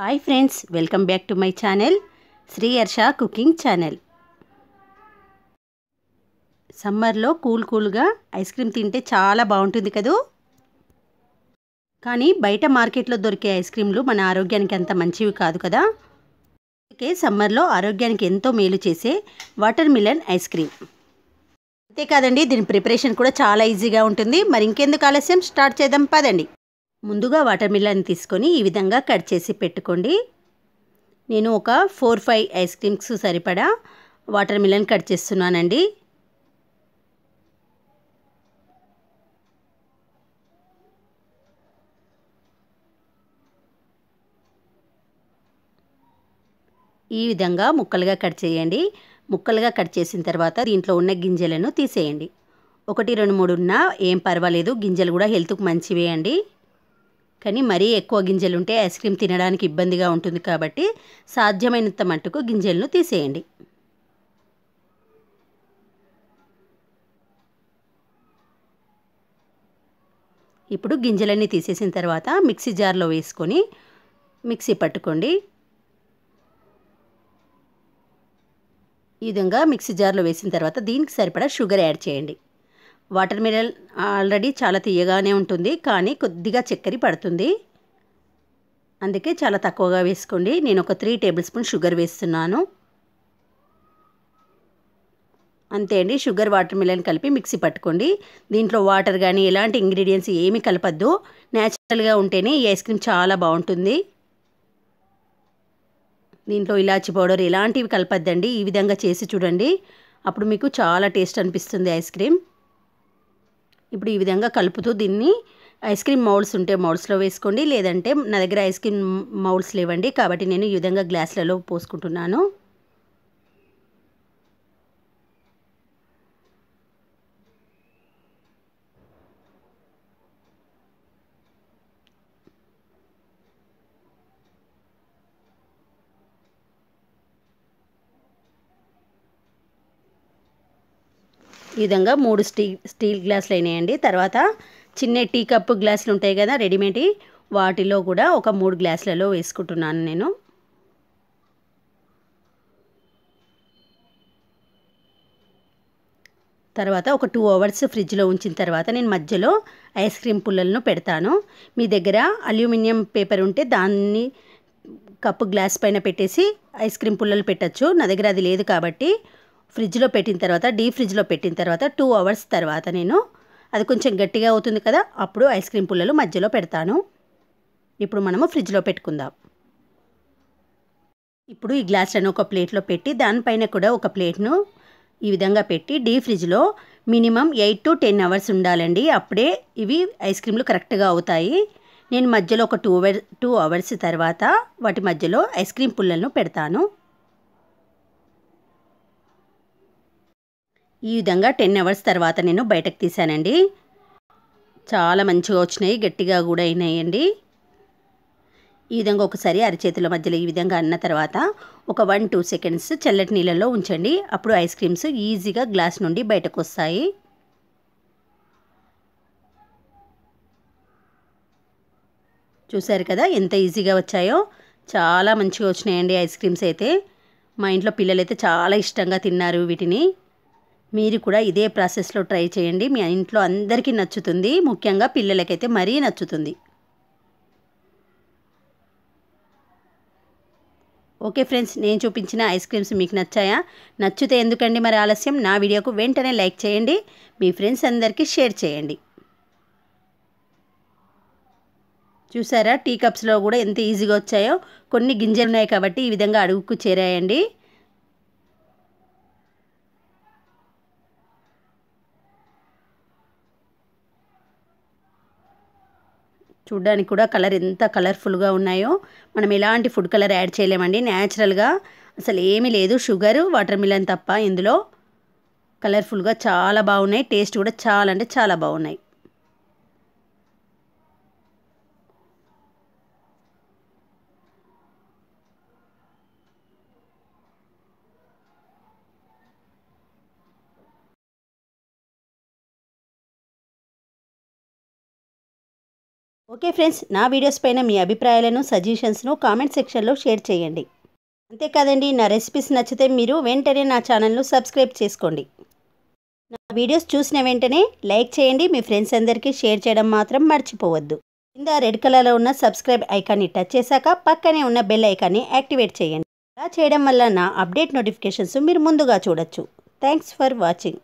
hi friends welcome back to my channel Shri Harsha cooking channel సమ్మర్లో cool కూల్గా ice cream తింటే చాలా బాగుంటుంది కదూ కానీ బయట మార్కెట్లో దొరికే ఐస్ క్రీమ్లు మన ఆరోగ్యానికి అంత మంచివి కాదు కదా అందుకే సమ్మర్లో ఆరోగ్యానికి ఎంతో మేలు చేసే వాటర్ మిలన్ ఐస్ క్రీమ్ అంతేకాదండి దీని ప్రిపరేషన్ కూడా చాలా ఈజీగా ఉంటుంది మరి ఇంకెందుకు ఆలస్యం స్టార్ట్ చేద్దాం పదండి ముందుగా వాటర్ మిలన్ తీసుకొని ఈ విధంగా కట్ చేసి పెట్టుకోండి నేను ఒక ఫోర్ ఫైవ్ ఐస్ క్రీమ్స్ సరిపడా వాటర్ మిలన్ కట్ చేస్తున్నానండి ఈ విధంగా ముక్కలుగా కట్ చేయండి ముక్కలుగా కట్ చేసిన తర్వాత దీంట్లో ఉన్న గింజలను తీసేయండి ఒకటి రెండు మూడు ఉన్నా ఏం పర్వాలేదు గింజలు కూడా హెల్త్కు మంచివే అండి కానీ మరీ ఎక్కువ గింజలు ఉంటే ఐస్ క్రీమ్ తినడానికి ఇబ్బందిగా ఉంటుంది కాబట్టి సాధ్యమైనంత మట్టుకు గింజలను తీసేయండి ఇప్పుడు గింజలన్నీ తీసేసిన తర్వాత మిక్సీ జార్లో వేసుకొని మిక్సీ పట్టుకోండి ఈ విధంగా మిక్సీ జార్లో వేసిన తర్వాత దీనికి సరిపడా షుగర్ యాడ్ చేయండి వాటర్ మిలన్ ఆల్రెడీ చాలా తీయగానే ఉంటుంది కానీ కొద్దిగా చక్కెర పడుతుంది అందుకే చాలా తక్కువగా వేసుకోండి నేను ఒక త్రీ టేబుల్ స్పూన్ షుగర్ వేస్తున్నాను అంతే అండి షుగర్ వాటర్ మిలన్ కలిపి మిక్సీ పట్టుకోండి దీంట్లో వాటర్ కానీ ఎలాంటి ఇంగ్రీడియంట్స్ ఏమీ కలపద్దు న్యాచురల్గా ఉంటేనే ఈ ఐస్ క్రీమ్ చాలా బాగుంటుంది దీంట్లో ఇలాచి పౌడర్ ఇలాంటివి కలపద్దండి ఈ విధంగా చేసి చూడండి అప్పుడు మీకు చాలా టేస్ట్ అనిపిస్తుంది ఐస్ క్రీమ్ ఇప్పుడు ఈ విధంగా కలుపుతూ దీన్ని ఐస్ క్రీమ్ మౌల్స్ ఉంటే మౌల్స్లో వేసుకోండి లేదంటే నా దగ్గర ఐస్ క్రీమ్ మౌల్డ్స్ లేవండి కాబట్టి నేను ఈ విధంగా గ్లాసులలో పోసుకుంటున్నాను ఈ విధంగా మూడు స్టీ స్టీల్ గ్లాసులు అయినాయండి తర్వాత చిన్న టీ కప్పు గ్లాసులు ఉంటాయి కదా రెడీమేడ్ వాటిలో కూడా ఒక మూడు గ్లాసులలో వేసుకుంటున్నాను నేను తర్వాత ఒక టూ అవర్స్ ఫ్రిడ్జ్లో ఉంచిన తర్వాత నేను మధ్యలో ఐస్ క్రీమ్ పుల్లలను పెడతాను మీ దగ్గర అల్యూమినియం పేపర్ ఉంటే దాన్ని కప్పు గ్లాస్ పైన పెట్టేసి ఐస్ క్రీమ్ పుల్లలు పెట్టచ్చు నా దగ్గర అది లేదు కాబట్టి ఫ్రిడ్జ్లో పెట్టిన తర్వాత డీప్ ఫ్రిడ్జ్లో పెట్టిన తర్వాత టూ అవర్స్ తర్వాత నేను అది కొంచెం గట్టిగా అవుతుంది కదా అప్పుడు ఐస్ క్రీమ్ పుల్లలు మధ్యలో పెడతాను ఇప్పుడు మనము ఫ్రిడ్జ్లో పెట్టుకుందాం ఇప్పుడు ఈ గ్లాసులను ఒక ప్లేట్లో పెట్టి దానిపైన కూడా ఒక ప్లేట్ను ఈ విధంగా పెట్టి డీ ఫ్రిడ్జ్లో minimum eight to ten hours ఉండాలండి అప్పుడే ఇవి ఐస్ క్రీమ్లు కరెక్ట్గా అవుతాయి నేను మధ్యలో ఒక టూ అవర్ టూ అవర్స్ తర్వాత వాటి మధ్యలో ఐస్ క్రీమ్ పుల్లలను పెడతాను ఈ విధంగా టెన్ అవర్స్ తర్వాత నేను బయటకు తీసానండి చాలా మంచిగా వచ్చినాయి గట్టిగా కూడా అయినాయండి ఈ విధంగా ఒకసారి అరచేతుల మధ్యలో ఈ విధంగా అన్న తర్వాత ఒక వన్ టూ సెకండ్స్ చల్లటి నీళ్ళలో ఉంచండి అప్పుడు ఐస్ క్రీమ్స్ ఈజీగా గ్లాస్ నుండి బయటకు వస్తాయి చూశారు కదా ఎంత ఈజీగా వచ్చాయో చాలా మంచిగా వచ్చినాయండి ఐస్ క్రీమ్స్ అయితే మా ఇంట్లో పిల్లలైతే చాలా ఇష్టంగా తిన్నారు వీటిని మీరు కూడా ఇదే ప్రాసెస్లో ట్రై చేయండి మీ ఇంట్లో అందరికీ నచ్చుతుంది ముఖ్యంగా పిల్లలకైతే మరీ నచ్చుతుంది ఓకే ఫ్రెండ్స్ నేను చూపించిన ఐస్ క్రీమ్స్ మీకు నచ్చాయా నచ్చితే ఎందుకండి మరి ఆలస్యం నా వీడియోకు వెంటనే లైక్ చేయండి మీ ఫ్రెండ్స్ అందరికీ షేర్ చేయండి చూసారా టీ కప్స్లో కూడా ఎంత ఈజీగా వచ్చాయో కొన్ని గింజలు ఉన్నాయి కాబట్టి ఈ విధంగా అడుగుకు చేరాయండి చూడ్డానికి కూడా కలర్ ఎంత కలర్ఫుల్గా ఉన్నాయో మనం ఎలాంటి ఫుడ్ కలర్ యాడ్ చేయలేమండి న్యాచురల్గా అసలు ఏమీ లేదు షుగరు వాటర్ మిలన్ తప్ప ఇందులో కలర్ఫుల్గా చాలా బాగున్నాయి టేస్ట్ కూడా చాలా అంటే చాలా బాగున్నాయి ఓకే ఫ్రెండ్స్ నా వీడియోస్ పైన మీ అభిప్రాయాలను సజెషన్స్ను కామెంట్ సెక్షన్లో షేర్ చేయండి అంతేకాదండి నా రెసిపీస్ నచ్చితే మీరు వెంటనే నా ఛానల్ను సబ్స్క్రైబ్ చేసుకోండి నా వీడియోస్ చూసిన వెంటనే లైక్ చేయండి మీ ఫ్రెండ్స్ అందరికీ షేర్ చేయడం మాత్రం మర్చిపోవద్దు కింద రెడ్ కలర్లో ఉన్న సబ్స్క్రైబ్ ఐకాన్ని టచ్ చేశాక పక్కనే ఉన్న బెల్ ఐకాన్ని యాక్టివేట్ చేయండి అలా చేయడం వల్ల నా అప్డేట్ నోటిఫికేషన్స్ మీరు ముందుగా చూడొచ్చు థ్యాంక్స్ ఫర్ వాచింగ్